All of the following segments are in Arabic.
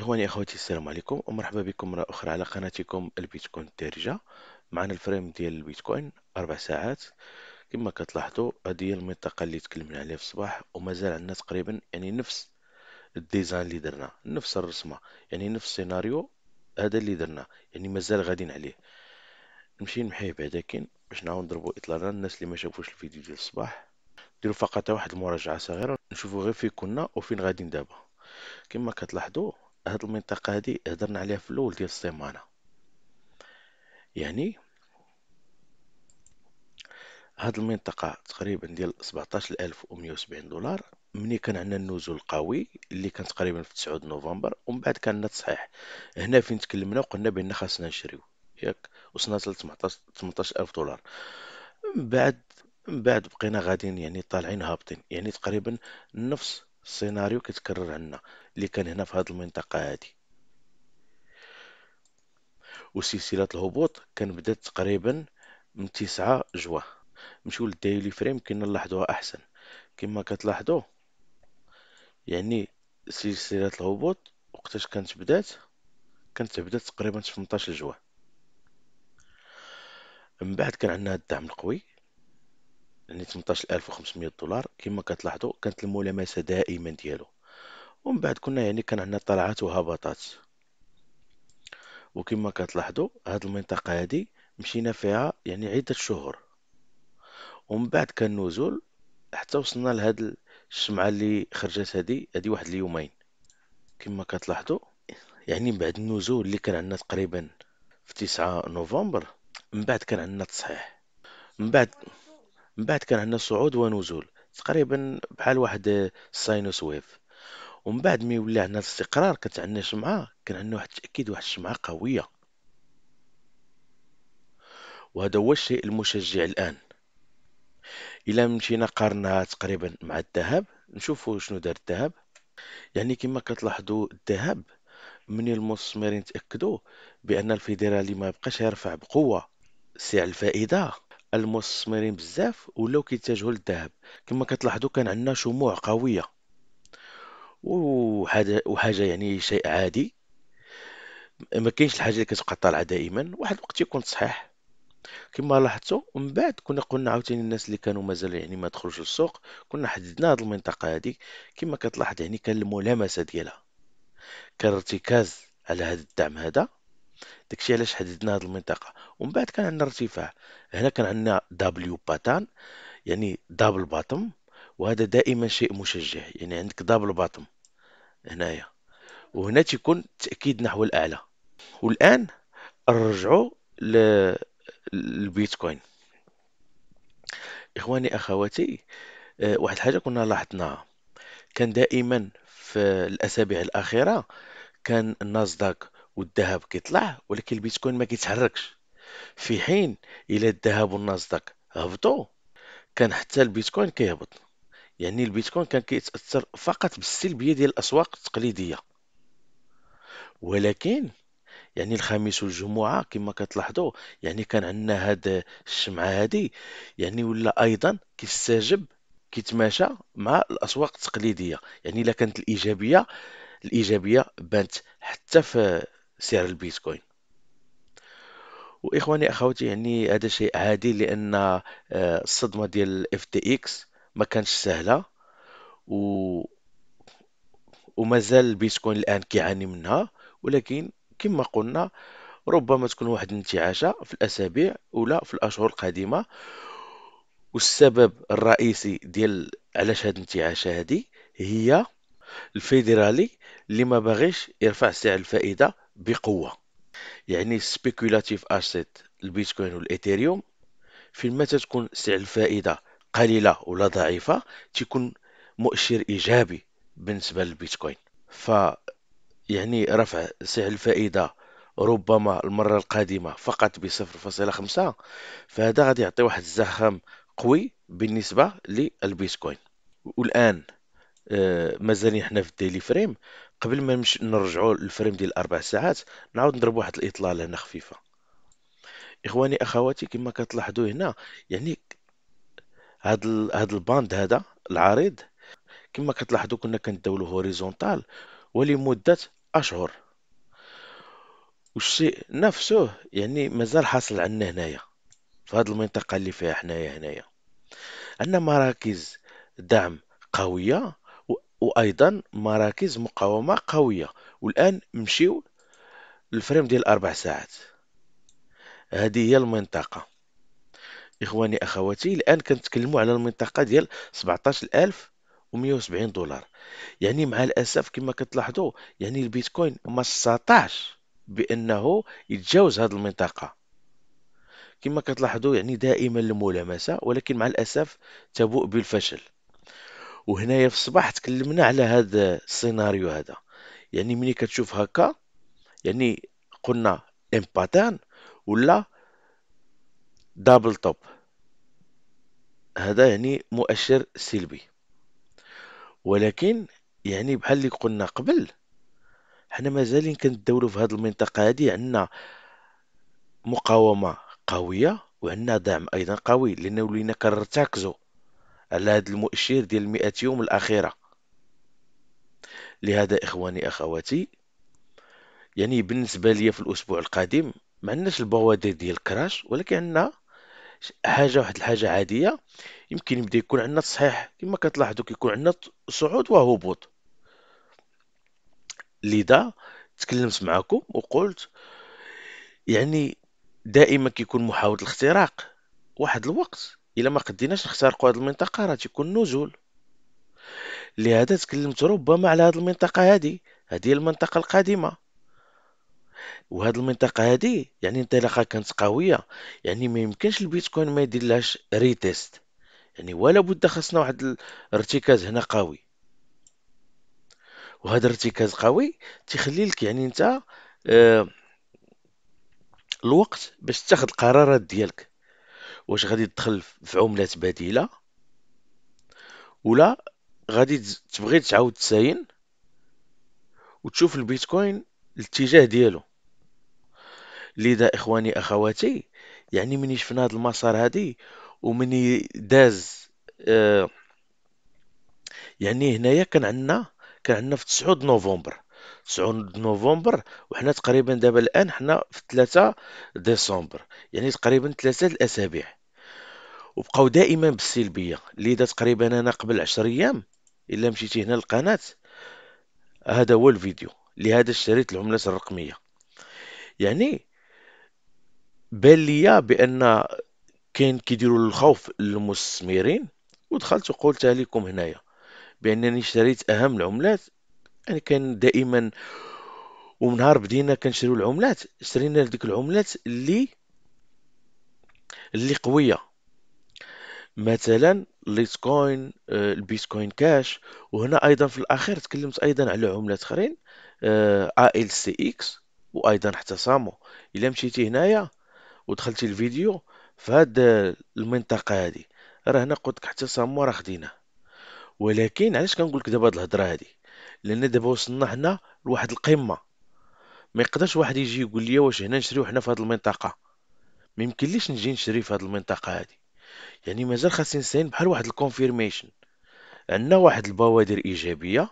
إخواني أخواتي السلام عليكم ومرحبا بكم مرة أخرى على قناتكم البيتكوين الدارجة معنا الفريم ديال البيتكوين أربع ساعات كما كتلاحظوا هذه هي المنطقة اللي تكلمنا عليها في الصباح ومازال عندنا تقريبا يعني نفس الديزاين اللي درنا نفس الرسمة يعني نفس السيناريو هذا اللي درنا يعني مازال غاديين عليه نمشي نمحيه بعدا كاين باش نعاود نضربوا إطلالا الناس اللي ما شافوش الفيديو ديال الصباح نديرو فقط واحد المراجعة صغيرة نشوفو غير فين كنا وفين غاديين دابا كما كتلاحظوا هاد المنطقة هادي هدرنا عليها في الاول ديال السيمانة يعني هاد المنطقة تقريبا ديال سبعتاش ألف وسبعين دولار ملي كان عندنا النزول القوي اللي كان تقريبا في 9 نوفمبر ومن بعد كان عندنا تصحيح هنا فين تكلمنا وقلنا بان خاصنا نشريو ياك وصلنا ل 18 18000 دولار من بعد من بعد بقينا غاديين يعني طالعين هابطين يعني تقريبا نفس السيناريو كيتكرر عندنا اللي كان هنا في هذه المنطقه هذه وسلسله الهبوط كان بدات تقريبا من 9 جوا نمشيو للديلي فريم كنا نلاحظوها احسن كما كتلاحظوا يعني سلسله الهبوط وقتاش كانت بدات كانت بدات تقريبا 18 جوا من بعد كان عندنا الدعم القوي يعني 18500 دولار كما كتلاحظوا كانت الملامسه دائما ديالو ومن بعد كنا يعني كان عندنا طلعات وهبطات وكما كتلاحظوا هاد المنطقه هادي مشينا فيها يعني عده شهور ومن بعد كان نزول حتى وصلنا لهاد الشمعه اللي خرجت هادي هذه واحد اليومين كما كتلاحظوا يعني من بعد النزول اللي كان عندنا تقريبا في 9 نوفمبر من بعد كان عندنا تصحيح من بعد من بعد كان عندنا صعود ونزول تقريبا بحال واحد الساينوس ويف ومن بعد ما ولا عندنا الاستقرار كانت عندنا شمعة كان عندنا واحد التأكيد واحد الشمعة قوية وهذا هو الشيء المشجع الآن إلا مشينا قارناها تقريبا مع الذهب نشوفوا شنو دار الذهب يعني كما كتلاحظوا الذهب من المستثمرين تأكدوا بأن الفيدرالي ما بقاش يرفع بقوة سعر الفائدة المستثمرين بزاف ولاو كيتجهوا للذهب كما كتلاحظوا كان عندنا شموع قويه وحاجه وحاجه يعني شيء عادي ما كاينش الحاجه اللي كتبقى طالعه دائما واحد الوقت يكون صحيح كما لاحظتوا من بعد كنا قلنا عاوتاني الناس اللي كانوا مازال يعني ما دخلوش للسوق كنا حددنا هذه المنطقه هذه كما كتلاحظ يعني كان الملامسه ديالها كان ارتكاز على هذا الدعم هذا داكشي علاش حددنا هذه المنطقه ومن بعد كان عندنا ارتفاع هنا كان عندنا دبليو باتان يعني دبل باتم وهذا دائما شيء مشجع يعني عندك دبل باتم هنايا وهنا تيكون تاكيد نحو الاعلى والان نرجعوا للبيتكوين اخواني اخواتي آه، واحد الحاجه كنا لاحظناها كان دائما في الاسابيع الاخيره كان النازداك والذهب كيطلع ولكن البيتكوين ما كيتحركش في حين الى الذهب والناسداك هبطوا كان حتى البيتكوين كيهبط يعني البيتكوين كان كيتاثر فقط بالسلبيه ديال الاسواق التقليديه ولكن يعني الخميس والجمعه كما كتلاحظوا يعني كان عندنا هاد الشمعه هادي يعني ولا ايضا كيستجب كيتماشى مع الاسواق التقليديه يعني الا كانت الايجابيه الايجابيه بانت حتى في سعر البيتكوين واخواني اخواتي يعني هذا شيء عادي لان آه، الصدمه ديال اف تي اكس ما كانش سهله و ومازال البيتكوين الان كيعاني منها ولكن كما قلنا ربما تكون واحد الانتعاشه في الاسابيع ولا في الاشهر القادمه والسبب الرئيسي ديال علاش هاد الانتعاشه هذه هي الفيدرالي اللي ما باغيش يرفع سعر الفائده بقوه يعني سبيكولاتيف اسيت البيتكوين والايثيريوم فين ما تكون سعر الفائده قليله ولا ضعيفه تيكون مؤشر ايجابي بالنسبه للبيتكوين ف يعني رفع سعر الفائده ربما المره القادمه فقط ب 0.5 فهذا غادي يعطي واحد الزخم قوي بالنسبه للبيتكوين والان آه مازال حنا في الديلي فريم قبل ما نمش نرجعوا للفريم ديال الاربع ساعات نعاود نضرب واحد الاطلاله هنا خفيفه اخواني اخواتي كما كتلاحظوا هنا يعني هاد ال... هاد الباند هذا العريض كما كتلاحظوا كنا كنداولو هوريزونتال ولمده اشهر والشيء نفسه يعني مازال حاصل عندنا هنايا في هاد المنطقه اللي فيها حنايا هنايا عندنا مراكز دعم قويه وايضا مراكز مقاومه قويه والان نمشيو للفريم ديال اربع ساعات هذه هي المنطقه اخواني اخواتي الان كنتكلموا على المنطقه ديال 17170 دولار يعني مع الاسف كما كتلاحظوا يعني البيتكوين ما استطاعش بانه يتجاوز هذه المنطقه كما كتلاحظوا يعني دائما الملامسه ولكن مع الاسف تبوء بالفشل وهنايا في الصباح تكلمنا على هذا السيناريو هذا يعني ملي كتشوف هكا يعني قلنا ام باتان ولا دابل توب هذا يعني مؤشر سلبي ولكن يعني بحال اللي قلنا قبل حنا مازالين كندورو في هذه المنطقه هذه عندنا مقاومه قويه وعندنا دعم ايضا قوي لان ولينا كنرتكزو على هذا المؤشر ديال 100 يوم الاخيره لهذا اخواني اخواتي يعني بالنسبه لي في الاسبوع القادم ما عندناش البوادر ديال الكراش ولكن عندنا حاجه واحد الحاجه عاديه يمكن يبدا يكون عندنا تصحيح كما كتلاحظوا كيكون عندنا صعود وهبوط لذا تكلمت معكم وقلت يعني دائما كيكون محاوله الاختراق واحد الوقت الا ما قديناش نخترقوا هذه المنطقه راه تيكون نزول لهذا تكلمت ربما على هذه المنطقه هذه هذه المنطقه القادمه وهاد المنطقه هادي يعني انطلاقه كانت قويه يعني ما يمكنش البيتكوين ما يديرلهاش ريتيست يعني ولا بد خاصنا واحد الارتكاز هنا قوي وهذا الارتكاز قوي تيخلي لك يعني انت آه الوقت باش تاخذ القرارات ديالك واش غادي تدخل في عملات بديله ولا غادي تبغي تعاود تساين وتشوف البيتكوين الاتجاه ديالو لذا اخواني اخواتي يعني مني شفنا هذا المسار هذه ومني داز آه يعني هنايا كان عندنا كان عندنا في 9 نوفمبر 9 نوفمبر وحنا تقريبا دابا الان حنا في 3 ديسمبر يعني تقريبا 3 الاسابيع وبقاو دائما بالسلبيه لذا تقريبا انا قبل 10 ايام الا مشيتي هنا للقناه هذا هو الفيديو لهذا اشتريت العملات الرقميه يعني بان ليا بان كاين كيديروا الخوف للمستثمرين ودخلت وقلت لكم هنايا بانني اشتريت اهم العملات انا كان دائما ومنهار نهار بدينا كنشريو العملات شرينا ديك العملات اللي اللي قويه مثلا ليتكوين آه، البيتكوين كاش وهنا ايضا في الاخير تكلمت ايضا على عملات اخرين ا ال سي اكس وايضا حتى سامو الا مشيتي هنايا ودخلتي الفيديو في هاد المنطقه هادي راه هنا قلت لك حتى سامو راه خديناه ولكن علاش كنقول لك دابا هاد الهضره هادي لان دابا وصلنا حنا لواحد القمه ما يقدرش واحد يجي يقول لي واش هنا نشريو حنا في هذه المنطقه ما يمكنليش نجي نشري في هذه المنطقه هذه يعني مازال خاصني نستعين بحال واحد الكونفيرميشن عندنا واحد البوادر ايجابيه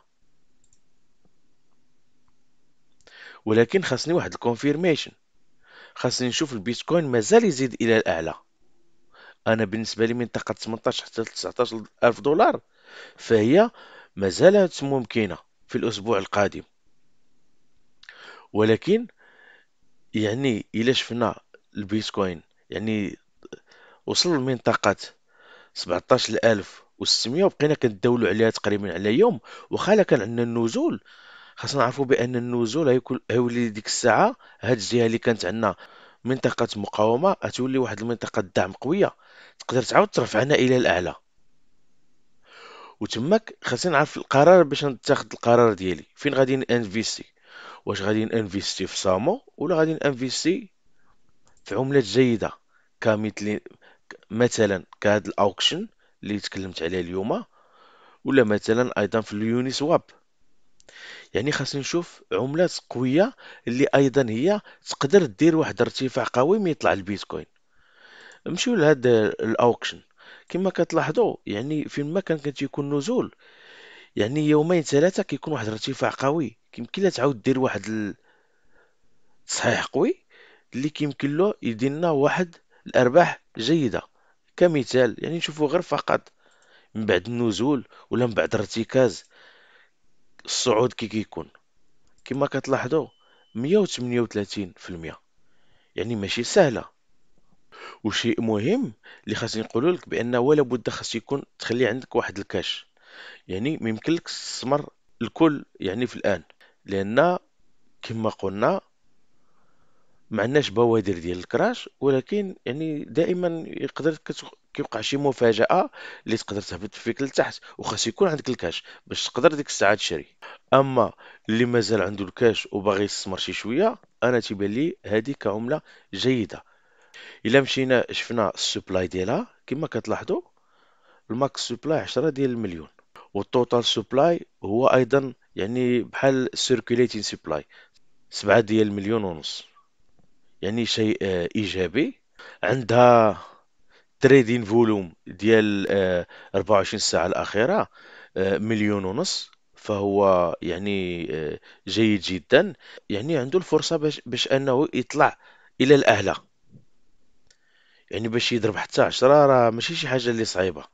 ولكن خاصني واحد الكونفيرميشن خاصني نشوف البيتكوين مازال يزيد الى الاعلى انا بالنسبه لي منطقه 18 حتى 19 الف دولار فهي مازالت ممكنه في الأسبوع القادم ولكن يعني إلا شفنا البيتكوين يعني وصل لمنطقة 17600 وبقينا كنداولو عليها تقريبا على يوم وخا كان عندنا النزول خاصنا نعرفوا بان النزول هيكون هيولي ديك الساعه هاد الجهه اللي كانت عندنا منطقه مقاومه غتولي واحد المنطقه دعم قويه تقدر تعاود ترفعنا الى الاعلى وتماك خاصني نعرف القرار باش نتاخد القرار ديالي فين غادي انفيستي واش غادي انفيستي في سامو ولا غادي انفيستي في عملات جيده كمثل مثلا كهاد الاوكشن اللي تكلمت عليه اليوم ولا مثلا ايضا في اليوني سواب يعني خاصني نشوف عملات قويه اللي ايضا هي تقدر دير واحد الارتفاع قوي ميطلع البيتكوين نمشيو لهاد الاوكشن كما كتلاحظوا يعني فين ما كان كتيكون نزول يعني يومين ثلاثه كيكون واحد الارتفاع قوي كيمكن لها تعاود دير واحد التصحيح قوي اللي كيمكن له يدينا واحد الارباح جيده كمثال يعني نشوفوا غير فقط من بعد النزول ولا من بعد الارتكاز الصعود كي كيكون كما كتلاحظوا 138% يعني ماشي سهله وشيء مهم اللي خاصني نقولو لك بان ولا بد خاص يكون تخلي عندك واحد الكاش يعني ممكن لك تستثمر الكل يعني في الان لان كما قلنا ما عندناش بوادر ديال الكراش ولكن يعني دائما يقدر كيوقع شي مفاجاه اللي تقدر تهبط فيك لتحت وخاص يكون عندك الكاش باش تقدر ديك الساعه تشري اما اللي مازال عنده الكاش وباغي يستثمر شي شويه انا تيبان لي هذه كعمله جيده الا مشينا شفنا السبلاي ديالها كما كتلاحظوا الماكس سبلاي 10 ديال المليون والتوتال سبلاي هو ايضا يعني بحال سيركوليتين سبلاي 7 ديال المليون ونص يعني شيء آه، ايجابي عندها تريدين فولوم ديال 24 آه، ساعه الاخيره آه، مليون ونص فهو يعني جيد جدا يعني عنده الفرصه باش, باش انه يطلع الى الاعلى يعني باش يضرب حتى عشرة راه ماشي شي حاجة اللي صعيبة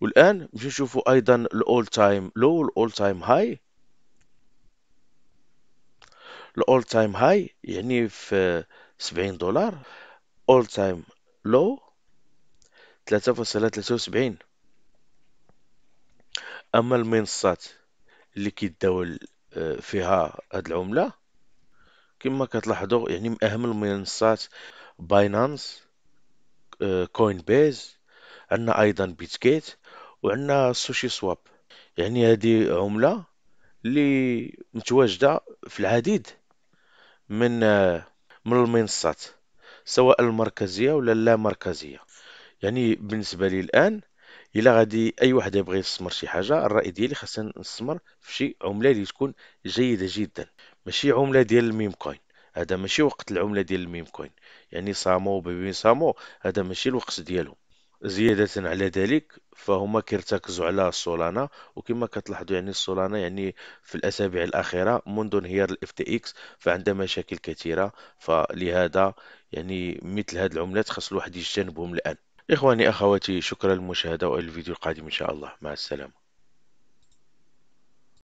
والآن نمشيو نشوفو أيضا الأول تايم لو والأول تايم هاي الأول تايم هاي يعني في سبعين دولار أول تايم لو ثلاثة فاصلة ثلاثة وسبعين أما المنصات اللي كيداول آه، فيها هاد العملة كما كتلاحظوا يعني من اهم المنصات باينانس كوين بيز عندنا ايضا بيتكيت وعندنا سوشي سواب يعني هذه عمله اللي متواجده في العديد من آه، من المنصات سواء المركزيه ولا اللا مركزيه يعني بالنسبه لي الان الا غادي اي واحد يبغي يستثمر شي حاجه الراي ديالي خاصني نستثمر في شي عمله اللي تكون جيده جدا ماشي عمله ديال الميم كوين هذا ماشي وقت العمله ديال الميم كوين يعني سامو وبيبي سامو هذا ماشي الوقت ديالهم زيادة على ذلك فهما كيرتكزوا على السولانا وكما كتلاحظوا يعني السولانا يعني في الأسابيع الأخيرة منذ انهيار الاف تي اكس فعندها مشاكل كثيرة فلهذا يعني مثل هاد العملات خاص الواحد يجتنبهم الآن إخواني أخواتي شكرا للمشاهدة والفيديو القادم إن شاء الله مع السلامة